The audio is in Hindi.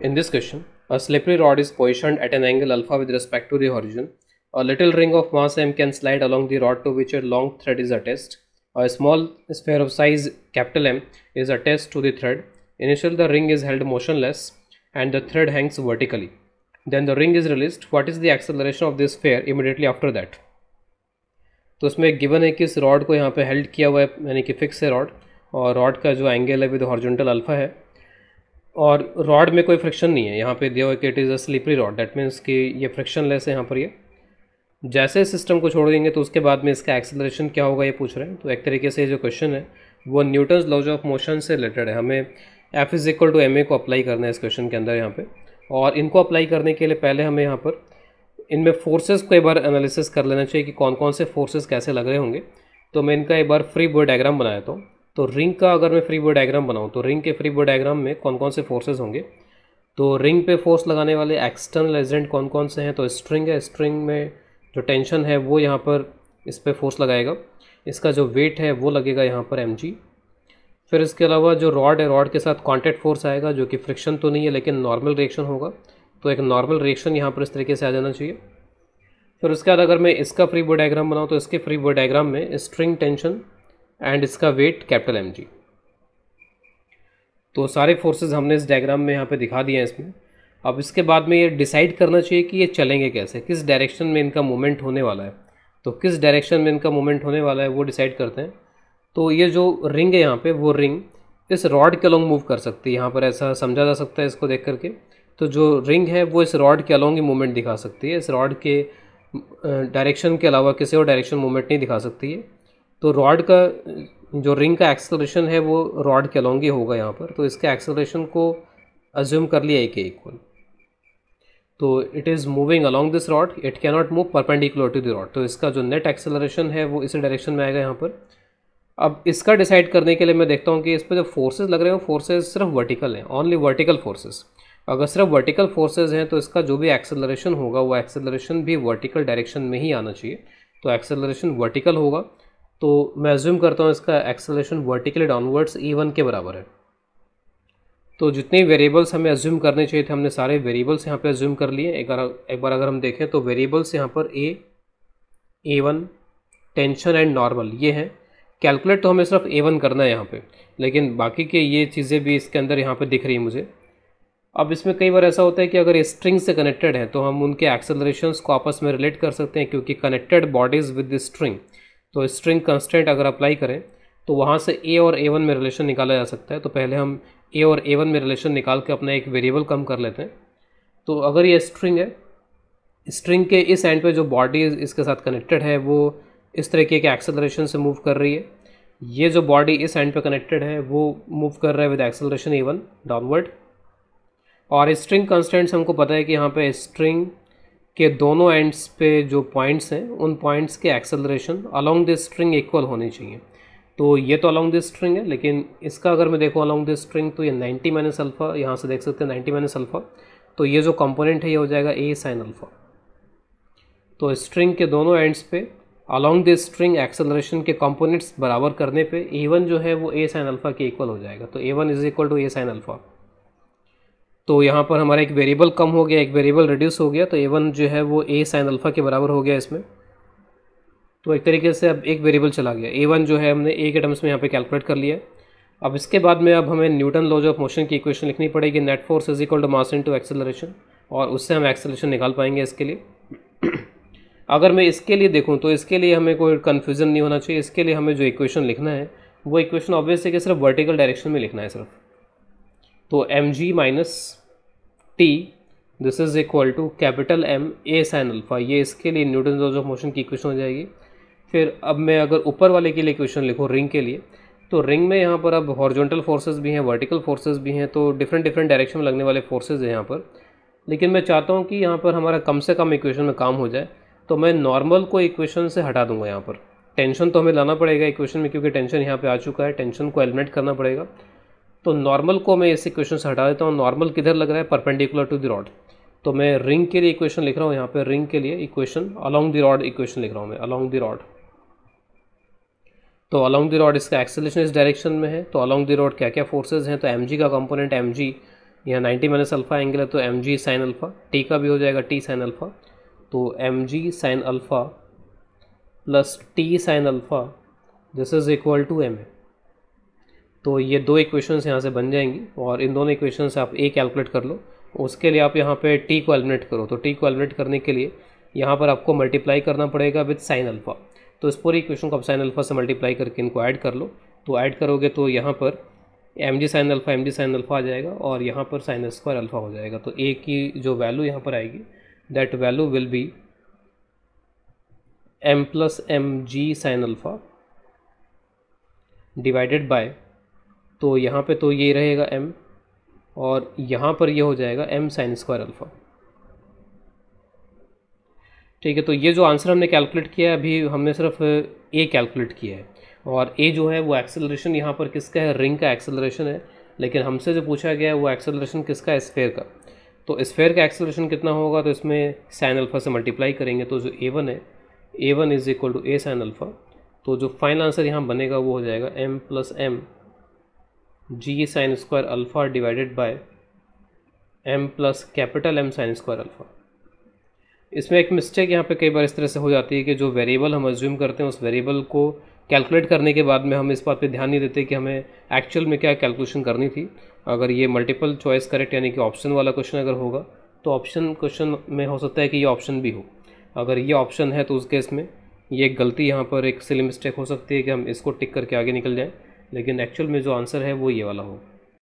In this question, a slippery rod is positioned at an angle alpha with respect to the horizon. A little ring of mass m can slide along the rod to which a long thread is attached. A small sphere of size capital M is attached to the thread. Initially the ring is held motionless and the thread hangs vertically. Then the ring is released. What is the acceleration of this sphere immediately after that? तो इसमें गिवन है कि इस रॉड को यहाँ पे हेल्ड किया हुआ है यानी कि फिक्स है रॉड और रॉड का जो एंगल है विद हॉर्जोंटल अल्फा है और रॉड में कोई फ्रिक्शन नहीं है यहाँ पे दिया हुआ कि it is a slippery rod that means कि ये लेस है यहाँ पर ये जैसे सिस्टम को छोड़ देंगे तो उसके बाद में इसका एक्सेलरेशन क्या होगा ये पूछ रहे हैं तो एक तरीके से ये जो क्वेश्चन है वो न्यूटन्स लॉज ऑफ मोशन से रिलेटेड है हमें F is equal to M A को अप्लाई करना है इस क्वेश्चन के अंदर यहाँ पर और इनको अप्लाई करने के लिए पहले हमें यहाँ पर इनमें फोर्सेज को एक बार एनालिसिस कर लेना चाहिए कि कौन कौन से फ़ोर्सेज कैसे लग रहे होंगे तो मैं इनका एक बार फ्री बोर्ड डायग्राम बनाया था तो रिंग का अगर मैं फ्री बोर्ड डायग्राम बनाऊँ तो रिंग के फ्री बोर्ड डायग्राम में कौन कौन से फोर्सेज होंगे तो रिंग पे फोर्स लगाने वाले एक्सटर्नल एजेंट कौन कौन से हैं तो स्ट्रिंग है स्ट्रिंग में जो टेंशन है वो यहाँ पर इस पर फोर्स लगाएगा इसका जो वेट है वो लगेगा यहाँ पर एम फिर इसके अलावा जो रॉड है रॉड के साथ कॉन्टेक्ट फोर्स आएगा जो कि फ्रिक्शन तो नहीं है लेकिन नॉर्मल रिएक्शन होगा तो एक नॉर्मल रिएक्शन यहाँ पर इस तरीके से आ जाना चाहिए फिर उसके बाद अगर मैं इसका फ्री बोर्ड डायग्राम बनाऊँ तो इसके फ्री बोर्ड डायग्राम में स्ट्रिंग टेंशन एंड इसका वेट कैपिटल एम जी तो सारे फोर्सेस हमने इस डायग्राम में यहाँ पे दिखा दिए हैं इसमें अब इसके बाद में ये डिसाइड करना चाहिए कि ये चलेंगे कैसे किस डायरेक्शन में इनका मूवमेंट होने वाला है तो किस डायरेक्शन में इनका मूवमेंट होने वाला है वो डिसाइड करते हैं तो ये जो रिंग है यहाँ पे वो रिंग इस रॉड के अलोंग मूव कर सकती है यहाँ पर ऐसा समझा जा सकता है इसको देख करके तो जो रिंग है वो इस रॉड के अलोंग ही मूवमेंट दिखा सकती है इस रॉड के डायरेक्शन के अलावा किसी और डायरेक्शन मूवमेंट नहीं दिखा सकती है तो रॉड का जो रिंग का एक्सेलरेशन है वो रॉड के अलोंग ही होगा यहाँ पर तो इसके एक्सेलरेशन को अज्यूम कर लिया एक इक्वल तो it is moving along this rod it cannot move perpendicular to the rod तो इसका जो नेट एक्सेलरेशन है वो इसी डायरेक्शन में आएगा यहाँ पर अब इसका डिसाइड करने के लिए मैं देखता हूँ कि इस पर जो फोर्सेज लग रहे हैं फोर्सेज सिर्फ वर्टिकल हैं ओनली वर्टिकल फोर्सेज अगर सिर्फ वर्टिकल फोर्सेज हैं तो इसका जो भी एक्सेलरेशन होगा वो एक्सेलरेशन भी वर्टिकल डायरेक्शन में ही आना चाहिए तो एक्सेलरेशन वर्टिकल होगा तो मैं ज्यूम करता हूँ इसका acceleration vertically downwards e one के बराबर है तो जितने वेरिएबल्स हमें एज्यूम करने चाहिए थे हमने सारे वेरिएबल्स यहाँ पर एज्यूम कर लिए एक बार एक बार अगर हम देखें तो वेरिएबल्स यहाँ पर a a one tension and normal ये हैं कैलकुलेट तो हमें सिर्फ ए वन करना है यहाँ पे लेकिन बाकी के ये चीज़ें भी इसके अंदर यहाँ पे दिख रही है मुझे अब इसमें कई बार ऐसा होता है कि अगर ये स्ट्रिंग से कनेक्टेड है तो हम उनके एक्सेलरेशन को आपस में रिलेट कर सकते हैं क्योंकि connected bodies with the string तो स्ट्रिंग कंस्टेंट अगर अप्लाई करें तो वहाँ से ए और ए वन में रिलेशन निकाला जा सकता है तो पहले हम ए और ए वन में रिलेशन निकाल के अपना एक वेरिएबल कम कर लेते हैं तो अगर ये स्ट्रिंग है स्ट्रिंग के इस एंड पे जो बॉडी इसके साथ कनेक्टेड है वो इस तरीके के एक्सेलरेशन से मूव कर रही है ये जो बॉडी इस एंड पे कनेक्टेड है वो मूव कर रहा है with acceleration a one downward और स्ट्रिंग कंस्टेंट्स हमको पता है कि यहाँ पर स्ट्रिंग के दोनों एंड्स पे जो पॉइंट्स हैं उन पॉइंट्स के acceleration along the string equal होने चाहिए तो ये तो अलोंग द स्ट्रिंग है लेकिन इसका अगर मैं देखूँ अलोंग दिस स्ट्रिंग तो ये 90 माइनस अल्फ़ा यहाँ से देख सकते हैं 90 माइनस अल्फ़ा तो ये जो कंपोनेंट है ये हो जाएगा ए साइन अल्फ़ा तो स्ट्रिंग के दोनों एंड्स पे अलोंग द स्ट्रिंग एक्सेलरेशन के कंपोनेंट्स बराबर करने पे ए वन जो है वो ए साइन अल्फ़ा के इक्वल हो जाएगा तो a one is equal to a sine alpha तो यहाँ पर हमारा एक वेरिएबल कम हो गया एक वेरिएबल रिड्यूस हो गया तो ए वन जो है वो ए साइन अल्फ़ा के बराबर हो गया इसमें तो एक तरीके से अब एक वेरिएबल चला गया ए वन जो है हमने ए के टर्म्स में यहाँ पे कैलकुलेट कर लिया अब इसके बाद में अब हमें न्यूटन लॉज ऑफ मोशन की इक्वेशन लिखनी पड़ेगी net force is equal to mass into acceleration और उससे हम एक्सेलरेशन निकाल पाएंगे इसके लिए अगर मैं इसके लिए देखूँ तो इसके लिए हमें कोई कन्फ्यूज़न नहीं होना चाहिए इसके लिए हमें जो इक्वेशन लिखना है वो इक्वेशन ऑब्वियसली कि सिर्फ वर्टिकल डायरेक्शन में लिखना है सिर्फ तो m g minus T this is equal to capital M a sine alpha ये इसके लिए न्यूटन लॉज ऑफ मोशन की इक्वेशन हो जाएगी फिर अब मैं अगर ऊपर वाले के लिए इक्वेशन लिखूँ रिंग के लिए तो रिंग में यहाँ पर अब हॉर्जोंटल फोर्सेस भी हैं वर्टिकल फोर्सेस भी हैं तो डिफरेंट डिफरेंट डायरेक्शन में लगने वाले फोर्सेज हैं यहाँ पर लेकिन मैं चाहता हूँ कि यहाँ पर हमारा कम से कम इक्वेशन में काम हो जाए तो मैं नॉर्मल को इक्वेशन से हटा दूंगा यहाँ पर टेंशन तो हमें लाना पड़ेगा इक्वेशन में क्योंकि टेंशन यहाँ पर आ चुका है टेंशन को एलिमिनेट करना पड़ेगा तो नॉर्मल को मैं ऐसे क्वेश्चन से हटा देता हूँ नॉर्मल किधर लग रहा है परपेंडिकुलर टू द रॉड तो मैं रिंग के लिए इक्वेशन लिख रहा हूँ यहाँ पर रिंग के लिए equation along the rod equation लिख रहा हूँ मैं अलॉन्ग द रॉड तो अलॉन्ग द रॉड इसका एक्सेलेशन इस डायरेक्शन में है तो अलॉन्ग द रॉड क्या क्या फोर्सेज हैं तो एम का कंपोनेंट एम जी यहाँ नाइन्टी माइनस अल्फा एंगल है तो m g sine alpha T का भी हो जाएगा टी साइन अल्फा तो m g sine alpha plus T sine alpha this is equal to M a तो ये दो इक्वेशंस यहाँ से बन जाएंगी और इन दोनों इक्वेशन से आप ए कैलकुलेट कर लो उसके लिए आप यहाँ पे टी को एलिमिनेट करो तो टी को एलिमिनेट करने के लिए यहाँ पर आपको मल्टीप्लाई करना पड़ेगा विद साइन अल्फ़ा तो इस पूरी इक्वेशन को आप साइन अल्फ़ा से मल्टीप्लाई करके इनको ऐड कर लो तो ऐड करोगे तो यहाँ पर m g sine alpha m g sine alpha आ जाएगा और यहाँ पर साइन स्क्वायर अल्फ़ा हो जाएगा तो ए की जो वैल्यू यहाँ पर आएगी that value will be m plus m g sine alpha divided by तो यहाँ पे तो ये रहेगा m और यहाँ पर ये हो जाएगा m साइन स्क्वायर अल्फ़ा ठीक है तो ये जो आंसर हमने कैलकुलेट किया है अभी हमने सिर्फ ए कैलकुलेट किया है और ए जो है वो एक्सेलरेशन यहाँ पर किसका है रिंग का एक्सेलरेशन है लेकिन हमसे जो पूछा गया है वो एक्सेलरेशन किसका है स्फेयर का तो स्फेयर का एक्सेलरेशन कितना होगा तो इसमें साइन अल्फ़ा से मल्टीप्लाई करेंगे तो जो ए वन है a one is equal to a sine alpha तो जो फाइनल आंसर यहाँ बनेगा वो हो जाएगा m plus m g sine square alpha divided by m plus capital M sine square alpha इसमें एक मिस्टेक यहाँ पे कई बार इस तरह से हो जाती है कि जो वेरिएबल हम एज्यूम करते हैं उस वेरिएबल को कैलकुलेट करने के बाद में हम इस बात पे ध्यान नहीं देते कि हमें एक्चुअल में क्या कैलकुलेशन करनी थी अगर ये मल्टीपल चॉइस करेक्ट यानी कि ऑप्शन वाला क्वेश्चन अगर होगा तो ऑप्शन क्वेश्चन में हो सकता है कि ये ऑप्शन भी हो अगर ये ऑप्शन है तो उस केस में ये गलती यहाँ पर एक सिली मिस्टेक हो सकती है कि हम इसको टिक करके आगे निकल जाएँ लेकिन एक्चुअल में जो आंसर है वो ये वाला होगा